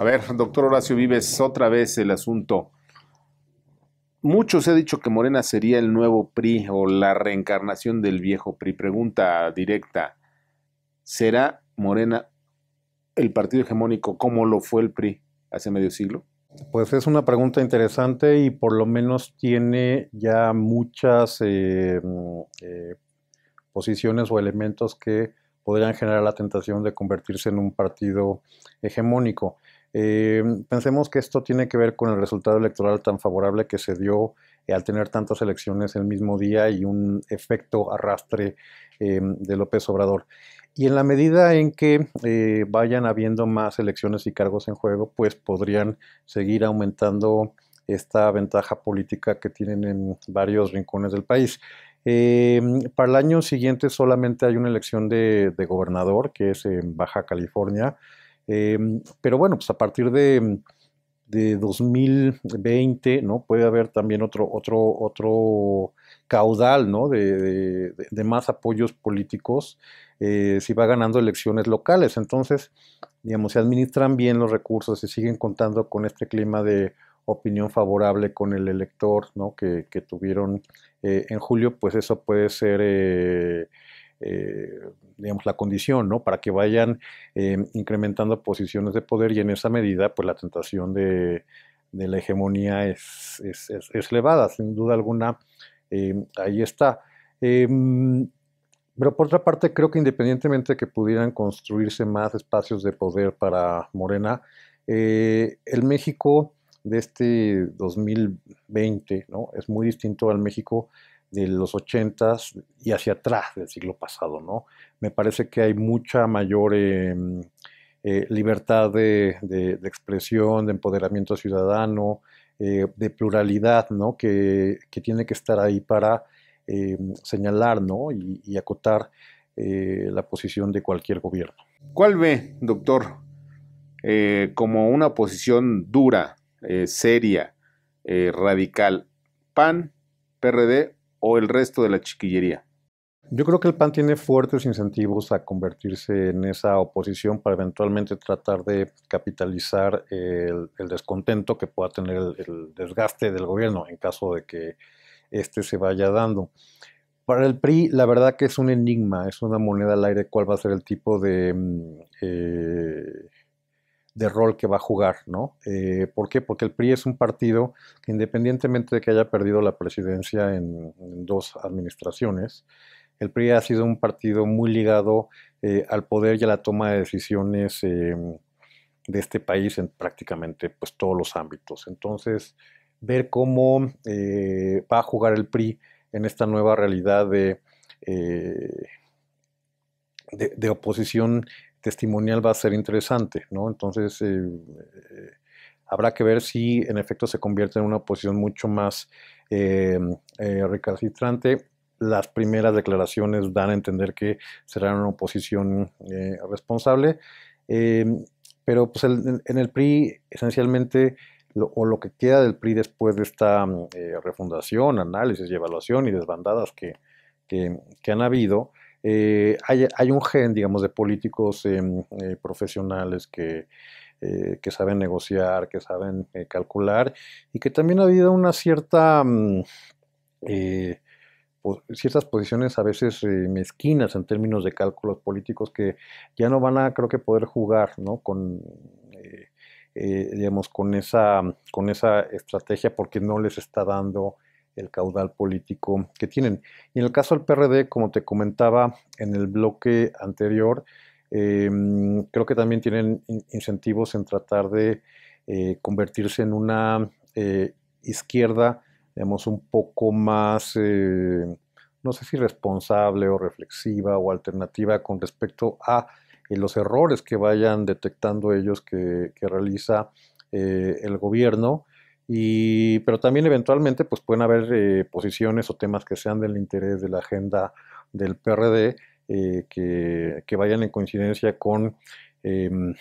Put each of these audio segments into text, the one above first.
A ver, doctor Horacio Vives, otra vez el asunto. Muchos he dicho que Morena sería el nuevo PRI o la reencarnación del viejo PRI. Pregunta directa. ¿Será Morena el partido hegemónico como lo fue el PRI hace medio siglo? Pues es una pregunta interesante y por lo menos tiene ya muchas eh, mm, eh, posiciones o elementos que podrían generar la tentación de convertirse en un partido hegemónico. Eh, pensemos que esto tiene que ver con el resultado electoral tan favorable que se dio eh, al tener tantas elecciones el mismo día y un efecto arrastre em, de López Obrador. Y en la medida en que eh, vayan habiendo más elecciones y cargos en juego, pues podrían seguir aumentando esta ventaja política que tienen en varios rincones del país. Em, para el año siguiente solamente hay una elección de gobernador, que es en Baja California, eh, pero bueno, pues a partir de, 2020, ¿no? Puede haber también otro, otro, otro caudal, De, más apoyos políticos eh, si va ganando elecciones locales. Entonces, digamos, se administran bien los recursos, y siguen contando con este clima de opinión favorable con el elector, ¿no? Que, tuvieron eh, en julio, pues eso puede ser eh, digamos, la condición, ¿no? Para que vayan eh, incrementando posiciones de poder y en esa medida, pues la tentación de, la hegemonía es, es, elevada, sin duda alguna, eh, ahí está. Pero por otra parte, creo que independientemente de que pudieran construirse más espacios de poder para Morena, el México de este 2020 ¿no? es muy distinto al México de los 80 y hacia atrás del siglo pasado, ¿no? Me parece que hay mucha mayor eh, mm, eh, libertad de, expresión, de empoderamiento ciudadano, eh, de pluralidad, ¿no? Que, tiene que estar ahí para señalar, ¿no? Y, y acotar la posición de cualquier gobierno. ¿Cuál ve, doctor, como una posición dura, seria, radical, PAN, PRD o el resto de la chiquillería? Yo creo que el PAN tiene fuertes incentivos a convertirse en esa oposición para eventualmente tratar de capitalizar el, descontento que pueda tener el, desgaste del gobierno en caso de que este se vaya dando. Para el PRI, la verdad que es un enigma, es una moneda al aire cuál va a ser el tipo de mm, eh, de rol que va a jugar, ¿no? Eh, ¿Por qué? Porque el PRI es un partido que independientemente de que haya perdido la presidencia en, dos administraciones, el PRI ha sido un partido muy ligado eh, al poder y a la toma de decisiones em, de este país en prácticamente pues, todos los ámbitos. Entonces, ver cómo eh, va a jugar el PRI en esta nueva realidad De, de, oposición testimonial va a ser interesante, ¿no? Entonces, eh, eh, habrá que ver si en efecto se convierte en una oposición mucho más eh, recalcitrante. Las primeras declaraciones dan a entender que será una oposición responsable, pero pues, en el PRI esencialmente lo, o lo que queda del PRI después de esta refundación, análisis y evaluación y desbandadas que han habido, eh, hay, un gen, digamos, de políticos em, eh, profesionales eh, que, saben negociar, que saben calcular y que también ha habido una cierta... Mm, ciertas posiciones a veces mezquinas en términos de cálculos políticos que ya no van a creo que poder jugar ¿no? con, digamos, con, esa, con esa estrategia porque no les está dando el caudal político que tienen. Y en el caso del PRD, como te comentaba en el bloque anterior, em, creo que también tienen incentivos en tratar de eh, convertirse en una eh, izquierda, digamos, un poco más, eh, no sé si responsable o reflexiva o alternativa con respecto a los errores que vayan detectando ellos que, que realiza el gobierno pero también eventualmente pues, pueden haber eh, posiciones o temas que sean del interés de la agenda del PRD eh, que, vayan en coincidencia con, em,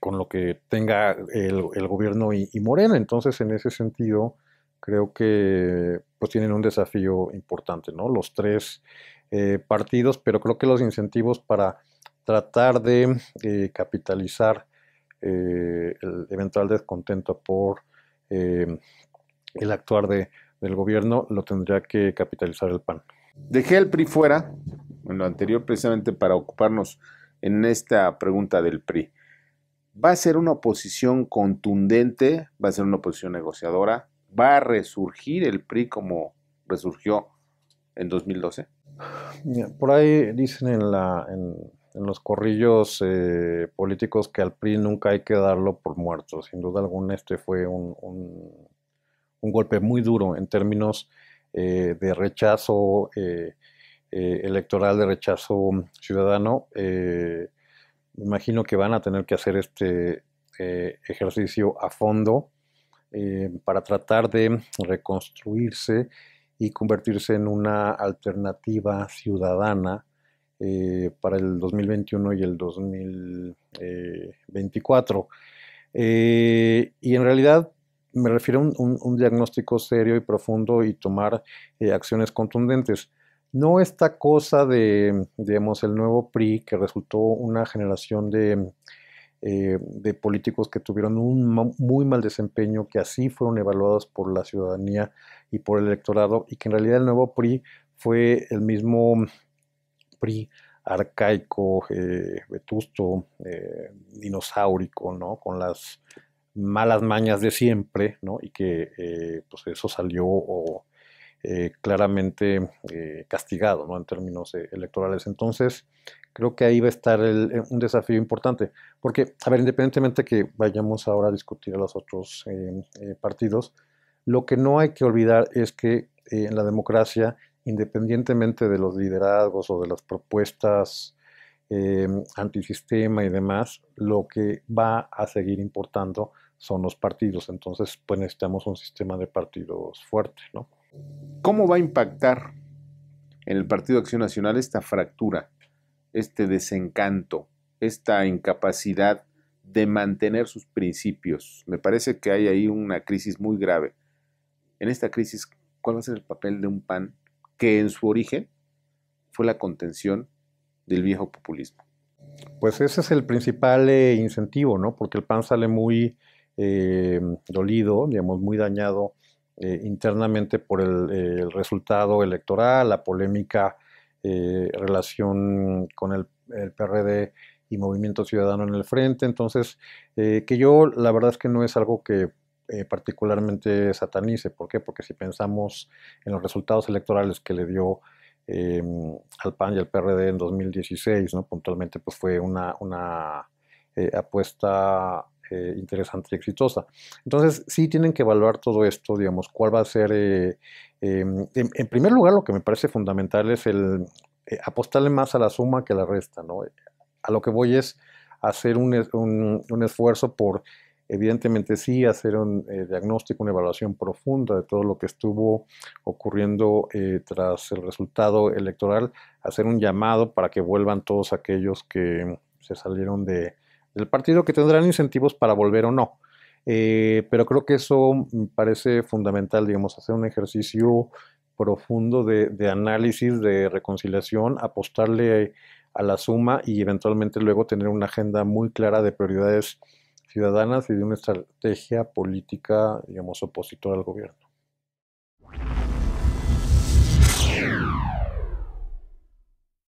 con lo que tenga el, gobierno y, y, Morena. Entonces, en ese sentido, creo que pues, tienen un desafío importante, ¿no? Los tres eh, partidos, pero creo que los incentivos para tratar de capitalizar el eventual descontento por Em, el actuar del gobierno lo tendría que capitalizar el PAN. Dejé el PRI fuera, en lo anterior, precisamente para ocuparnos en esta pregunta del PRI. ¿Va a ser una oposición contundente? ¿Va a ser una oposición negociadora? ¿Va a resurgir el PRI como resurgió en 2012? Por ahí dicen en la, en los corrillos eh, políticos que al PRI nunca hay que darlo por muerto. Sin duda alguna, este fue un, golpe muy duro en términos eh, de rechazo eh, electoral, de rechazo ciudadano. me imagino que van a tener que hacer este ejercicio a fondo para tratar de reconstruirse y convertirse en una alternativa ciudadana eh, para el 2021 y el 2024. Eh, y en realidad me refiero a un, diagnóstico serio y profundo y tomar eh, acciones contundentes. No esta cosa de, digamos, el nuevo PRI, que resultó una generación de, políticos que tuvieron un muy mal desempeño, que así fueron evaluados por la ciudadanía y por el electorado, y que en realidad el nuevo PRI fue el mismo arcaico, eh, vetusto, eh, dinosaurico, ¿no? Con las malas mañas de siempre, ¿no? Y que eh, pues eso salió eh, claramente castigado, En términos electorales. Entonces, creo que ahí va a estar un desafío importante. Porque, a ver, independientemente que vayamos ahora a discutir a los otros partidos, lo que no hay que olvidar es que en la democracia independientemente de los liderazgos o de las propuestas eh, antisistema y demás, lo que va a seguir importando son los partidos. Entonces, pues necesitamos un sistema de partidos fuerte, ¿no? ¿Cómo va a impactar en el Partido Acción Nacional esta fractura, este desencanto, esta incapacidad de mantener sus principios? Me parece que hay ahí una crisis muy grave. En esta crisis, ¿cuál va a ser el papel de un PAN que en su origen fue la contención del viejo populismo. Pues ese es el principal eh, incentivo, ¿no? Porque el PAN sale muy eh, dolido, digamos, muy dañado eh, internamente por el, resultado electoral, la polémica relación con el, el, PRD y Movimiento Ciudadano en el frente. Entonces, que yo la verdad es que no es algo que eh, particularmente satanice. ¿Por qué? Porque si pensamos en los resultados electorales que le dio eh, al PAN y al PRD en 2016, ¿no? puntualmente pues fue una, una eh, apuesta interesante y exitosa. Entonces, sí tienen que evaluar todo esto, digamos, cuál va a ser, em, em, en, primer lugar, lo que me parece fundamental es el apostarle más a la suma que a la resta, ¿no? A lo que voy es hacer un, un esfuerzo por Evidentemente sí, hacer un eh, diagnóstico, una evaluación profunda de todo lo que estuvo ocurriendo eh, tras el resultado electoral, hacer un llamado para que vuelvan todos aquellos que se salieron de, del partido, que tendrán incentivos para volver o no. Eh, pero creo que eso me parece fundamental, digamos, hacer un ejercicio profundo de, de, análisis, de reconciliación, apostarle a la suma y eventualmente luego tener una agenda muy clara de prioridades ciudadanas y de una estrategia política, digamos, opositora al gobierno.